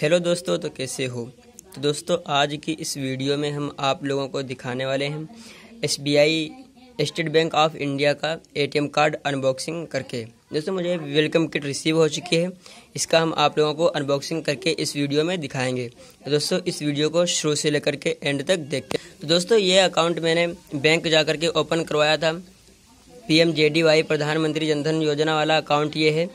hello दोस्तों तो कैसे हो तो दोस्तों आज की इस वीडियो में हम आप लोगों को दिखाने वाले हैं S B I State Bank of India का एटीएम कार्ड अनबॉक्सिंग करके दोस्तों मुझे वेलकम किट रिसीव हो चुकी है इसका हम आप लोगों को अनबॉक्सिंग करके इस वीडियो में दिखाएंगे तो दोस्तों इस वीडियो को शुरू से लेकर के एंड तक देखते तो दोस्तों ये अकाउंट मैंने बैंक जा के ओपन करवाया था पी प्रधानमंत्री जनधन योजना वाला अकाउंट ये है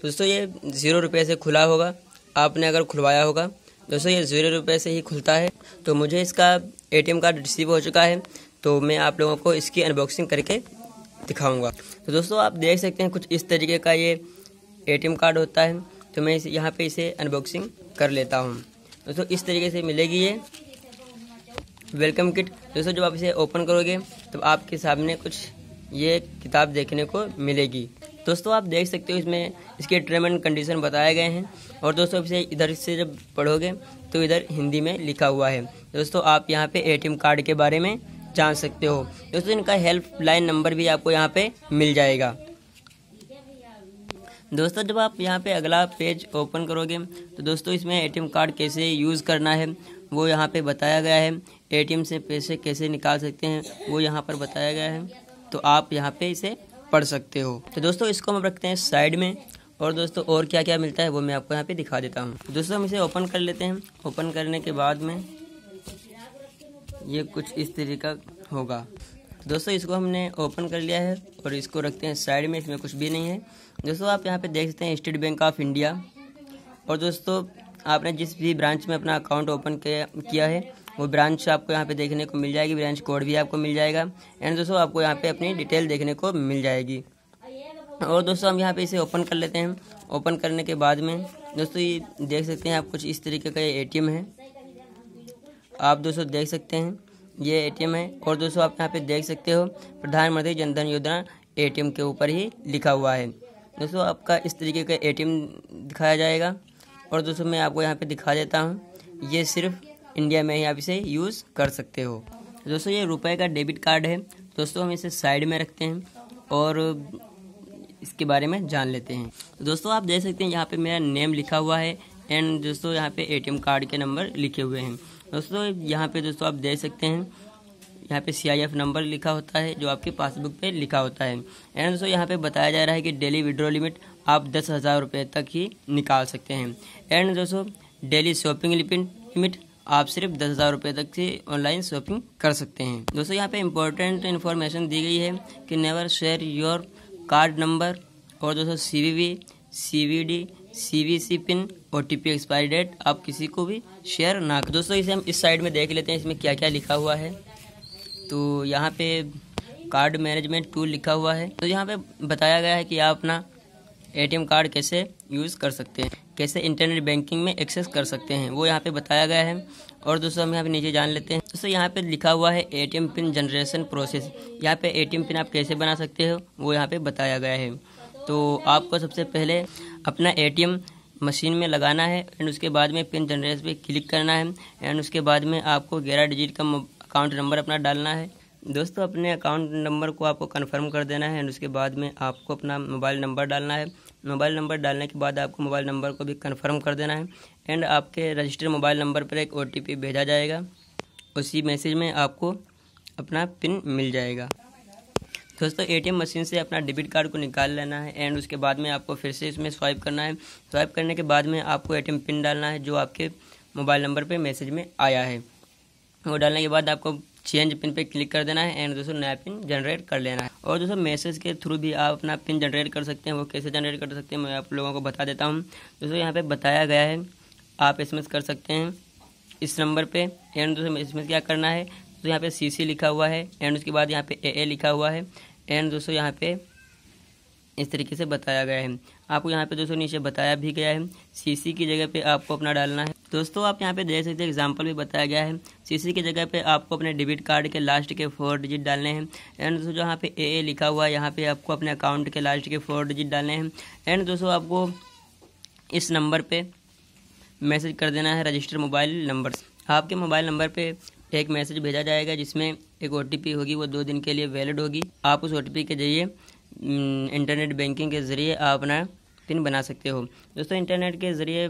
तो दोस्तों ये ज़ीरो रुपये से खुला होगा आपने अगर खुलवाया होगा दोस्तों ये ज़ीरो रुपये से ही खुलता है तो मुझे इसका एटीएम कार्ड रिसीव हो चुका है तो मैं आप लोगों को इसकी अनबॉक्सिंग करके दिखाऊंगा तो दोस्तों आप देख सकते हैं कुछ इस तरीके का ये एटीएम कार्ड होता है तो मैं इस यहाँ पे इसे अनबॉक्सिंग कर लेता हूँ दोस्तों इस तरीके से मिलेगी ये वेलकम किट दोस्तों जब आप इसे ओपन करोगे तो आपके सामने कुछ ये किताब देखने को मिलेगी दोस्तों आप देख सकते हो इसमें इसके टर्म एंड कंडीशन बताए गए हैं और दोस्तों इसे इधर से जब पढ़ोगे तो इधर हिंदी में लिखा हुआ है दोस्तों आप यहाँ पे एटीएम कार्ड के बारे में जान सकते हो दोस्तों इनका हेल्पलाइन नंबर भी आपको यहाँ पे मिल जाएगा दोस्तों जब आप यहाँ पे अगला पेज ओपन करोगे तो दोस्तों इसमें एटीएम कार्ड कैसे यूज़ करना है वो यहाँ पे बताया गया है एटीएम से पैसे कैसे निकाल सकते हैं वो यहाँ पर बताया गया है तो आप यहाँ पे इसे पढ़ सकते हो तो दोस्तों इसको हम रखते हैं साइड में और दोस्तों और क्या क्या मिलता है वो मैं आपको यहाँ पे दिखा देता हूँ तो दोस्तों हम इसे ओपन कर लेते हैं ओपन करने के बाद में ये कुछ इस तरीके का होगा दोस्तों इसको हमने ओपन कर लिया है और इसको रखते हैं साइड में इसमें कुछ भी नहीं है दोस्तों आप यहाँ पे देख सकते हैं स्टेट बैंक ऑफ इंडिया और दोस्तों आपने जिस भी ब्रांच में अपना अकाउंट ओपन किया है वो ब्रांच आपको यहाँ पे देखने को मिल जाएगी ब्रांच कोड भी आपको मिल जाएगा एंड दोस्तों आपको यहाँ पे अपनी डिटेल देखने को मिल जाएगी और दोस्तों हम यहाँ पे इसे ओपन कर लेते हैं ओपन करने के बाद में दोस्तों ये देख सकते हैं आप कुछ इस तरीके का ये एटीएम है आप दोस्तों देख सकते हैं ये एटीएम है और दोस्तों आप यहाँ पे देख सकते हो प्रधानमंत्री जनधन योजना ए के ऊपर ही लिखा हुआ है दोस्तों आपका इस तरीके का ए दिखाया जाएगा और दोस्तों मैं आपको यहाँ पे दिखा देता हूँ ये सिर्फ इंडिया में ही आप इसे यूज़ कर सकते हो दोस्तों ये रुपए का डेबिट कार्ड है दोस्तों हम इसे साइड में रखते हैं और इसके बारे में जान लेते हैं दोस्तों आप देख सकते हैं यहाँ पे मेरा नेम लिखा हुआ है एंड दोस्तों यहाँ पे एटीएम कार्ड के नंबर लिखे हुए हैं दोस्तों यहाँ पे दोस्तों आप देख सकते हैं यहाँ पे सी नंबर लिखा होता है जो आपके पासबुक पे लिखा होता है एंड दोस्तों यहाँ पे बताया जा रहा है कि डेली विड्रॉ लिमिट आप दस हज़ार रुपये तक ही निकाल सकते हैं एंड दोस्तों डेली शॉपिंग लिमिट आप सिर्फ दस हज़ार रुपये तक से ऑनलाइन शॉपिंग कर सकते हैं दोस्तों यहाँ पे इंपॉर्टेंट इन्फॉर्मेशन दी गई है कि never share your card number और दोस्तों C V V C V D C V C pin और टी पी एक्सपायरी डेट आप किसी को भी शेयर ना कर दोस्तों इसे हम इस साइड में देख लेते हैं इसमें क्या क्या लिखा हुआ है तो यहाँ पे कार्ड मैनेजमेंट टूल लिखा हुआ है तो यहाँ पे बताया गया है कि आप अपना एटीएम कार्ड कैसे यूज़ कर सकते हैं कैसे इंटरनेट बैंकिंग में एक्सेस कर सकते हैं वो यहाँ पे बताया गया है और दोस्तों हम यहाँ पे नीचे जान लेते हैं दोस्तों यहाँ पे लिखा हुआ है एटीएम पिन जनरेशन प्रोसेस यहाँ पे एटीएम पिन आप कैसे बना सकते हो वो यहाँ पे बताया गया है तो आपको सबसे पहले अपना एटीएम मशीन में लगाना है एंड उसके बाद में पिन जनरेशन पर क्लिक करना है एंड उसके बाद में आपको ग्यारह डिजिट का अकाउंट नंबर अपना डालना है दोस्तों अपने अकाउंट नंबर को आपको कन्फर्म कर देना है एंड उसके बाद में आपको अपना मोबाइल नंबर डालना है मोबाइल नंबर डालने के बाद आपको मोबाइल नंबर को भी कन्फर्म कर देना है एंड आपके रजिस्टर्ड मोबाइल नंबर पर एक ओ भेजा जाएगा उसी मैसेज में आपको अपना पिन मिल जाएगा दोस्तों एटीएम मशीन से अपना डेबिट कार्ड को निकाल लेना है एंड उसके बाद में आपको फिर से इसमें स्वाइप करना है स्वाइप करने के बाद में आपको ए पिन डालना है जो आपके मोबाइल नंबर पर मैसेज में आया है वो डालने के बाद आपको चेंज पिन पे क्लिक कर देना है एंड दोस्तों नया पिन जनरेट कर लेना है और दोस्तों मैसेज के थ्रू भी आप अपना पिन जनरेट कर सकते हैं वो कैसे जनरेट कर सकते हैं मैं आप लोगों को बता देता हूँ दोस्तों यहाँ पे बताया गया है आप एस कर सकते हैं इस नंबर पे एंड दोस्तों एस क्या करना है तो यहाँ पे सी लिखा हुआ है एंड उसके बाद यहाँ पे ए लिखा हुआ है एंड दोस्तों यहाँ पे इस तरीके से बताया गया है आपको यहाँ पे दोस्तों नीचे बताया भी गया है सी की जगह पे आपको अपना डालना है दोस्तों आप यहाँ पे देख सकते हैं एग्जाम्पल भी बताया गया है सीसी की जगह पे आपको अपने डेबिट कार्ड के लास्ट के फोर डिजिट डालने हैं एंड दोस्तों जहाँ पे ए ए लिखा हुआ है यहाँ पे आपको अपने अकाउंट के लास्ट के फोर डिजिट डालने हैं एंड दोस्तों आपको इस नंबर पर मैसेज कर देना है रजिस्टर मोबाइल नंबर आपके मोबाइल नंबर पर एक मैसेज भेजा जाएगा जिसमें एक ओ होगी वो दो दिन के लिए वैलिड होगी आप उस ओ के जरिए इंटरनेट हम्म, बैंकिंग के ज़रिए आप अपना पिन बना सकते हो दोस्तों इंटरनेट के ज़रिए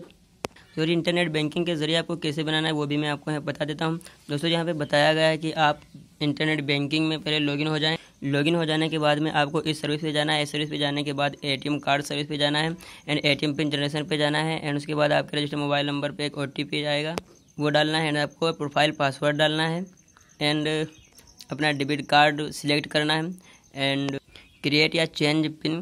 दोस्तों इंटरनेट बैंकिंग के ज़रिए आपको कैसे बनाना है वो भी मैं आपको यहाँ बता देता हूँ दोस्तों यहाँ पे बताया गया है कि आप इंटरनेट बैंकिंग में पहले लॉगिन हो जाएं लॉगिन हो जाने के बाद में आपको इस सर्विस पे जाना है इस सर्विस पे जाने के बाद एटीएम कार्ड सर्विस पे जाना है एंड ए पिन जनरेशन पे जाना है एंड उसके बाद आपके रजिस्टर मोबाइल नंबर पर एक ओ आएगा वो डालना है एंड आपको प्रोफाइल पासवर्ड डालना है एंड अपना डेबिट कार्ड सिलेक्ट करना है एंड क्रिएट या चेंज पिन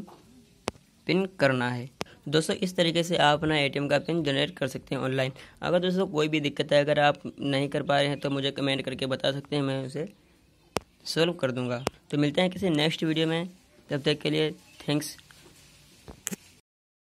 पिन करना है दोस्तों इस तरीके से आप अपना एटीएम का पिन जनरेट कर सकते हैं ऑनलाइन अगर दोस्तों कोई भी दिक्कत है अगर आप नहीं कर पा रहे हैं तो मुझे कमेंट करके बता सकते हैं मैं उसे सॉल्व कर दूंगा तो मिलते हैं किसी नेक्स्ट वीडियो में तब तक के लिए थैंक्स